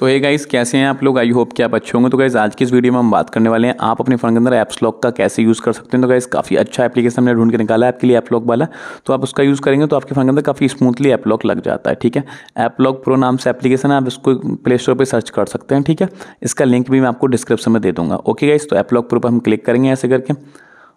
तो ये गाइस कैसे हैं आप लोग आई होप कि आप अच्छे होंगे तो गाइस आज की इस वीडियो में हम बात करने वाले हैं आप अपने फोन के अंदर एप्स लॉक का कैसे यूज़ कर सकते हैं तो गाइस काफ़ी अच्छा एप्लीकेशन हमने ढूंढ के निकाला है आपके लिए एप लॉक वाला तो आप उसका यूज़ करेंगे तो आपके फोन के अंदर काफ़ी स्मूथली एप लॉक लग जाता है ठीक है एप लॉक प्रो नाम से एप्लीकेशन है आप इसको प्ले स्टोर पर सर्च कर सकते हैं ठीक है इसका लिंक भी मैं आपको डिस्क्रिप्शन में दे दूँगा ओके गाइस तो एप लॉक प्रो पर हम क्लिक करेंगे ऐसे करके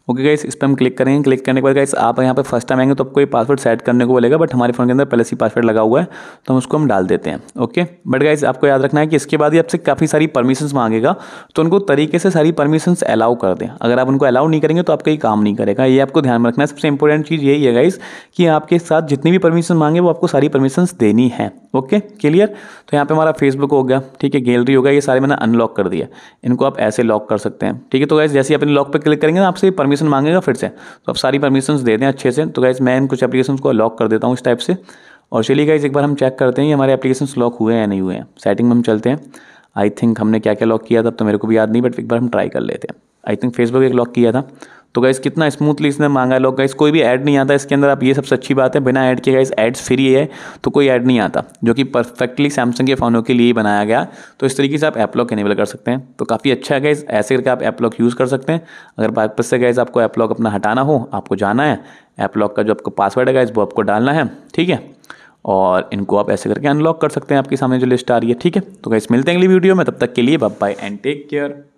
ओके गाइस इस पर हम क्लिक करेंगे क्लिक करने के बाद गाइस आप यहाँ पर फर्स्ट टाइम आएंगे तो आपको ये पासवर्ड सेट करने को बोलेगा बट हमारे फोन के अंदर पहले से पासवर्ड लगा हुआ है तो हम उसको हम डाल देते हैं ओके बट गाइस आपको याद रखना है कि इसके बाद ही आपसे काफ़ी सारी परमिशंस मांगेगा तो उनको तरीके से सारी परमिशंस अलाउ कर दें अगर आप उनको अलाउ नहीं करेंगे तो आपका ये काम नहीं करेगा ये आपको ध्यान में रखना है सबसे इंपॉर्टेंट चीज़ यही है गाइस कि आपके साथ जितनी भी परमिशन मांगे वो आपको सारी परमिशन देनी है ओके क्लियर तो यहाँ पे हमारा फेसबुक हो गया ठीक है गैलरी हो गया ये सारे मैंने अनलॉक कर दिया इनको आप ऐसे लॉक कर सकते हैं ठीक है तो गैस जैसे ही अपने लॉक पर क्लिक करेंगे ना आपसे परमिशन मांगेगा फिर से तो आप सारी परमिशन दे दें अच्छे से तो गैस मैं इन कुछ एप्लीकेशन को लॉक कर देता हूँ इस टाइप से और चलिए गाइज एक बार हम चेक करते हैं ये हमारे एप्लीकेशन लॉक हुए हैं या नहीं हुए हैं सेटिंग में हम चलते हैं आई थिंक हमने क्या क्या लॉक किया था तो मेरे को भी याद नहीं बट एक बार हम ट्राई कर लेते हैं आई थिंक फेसबुक एक लॉक किया था तो गाइस कितना स्मूथली इसने मांगा लोग गाइस कोई भी ऐड नहीं आता इसके अंदर आप ये सबसे अच्छी बात है बिना ऐड के गाइस एड्स फ्री है तो कोई ऐड नहीं आता जो कि परफेक्टली सैमसंग के फ़ोनों के लिए बनाया गया तो इस तरीके से आप एपलॉक इनेबल कर सकते हैं तो काफ़ी अच्छा है गाइस ऐसे करके आप एपलॉक यूज़ कर सकते हैं अगर वापस से गाइज आपको एपलॉक अपना हटाना हो आपको जाना है एपलॉक का जो आपका पासवर्ड है गाइज वो आपको डालना है ठीक है और इनको आप ऐसे करके अनलॉक कर सकते हैं आपके सामने जो लिस्ट आ रही है ठीक है तो गाइस मिलते हैं अगली वीडियो में तब तक के लिए बाय एंड टेक केयर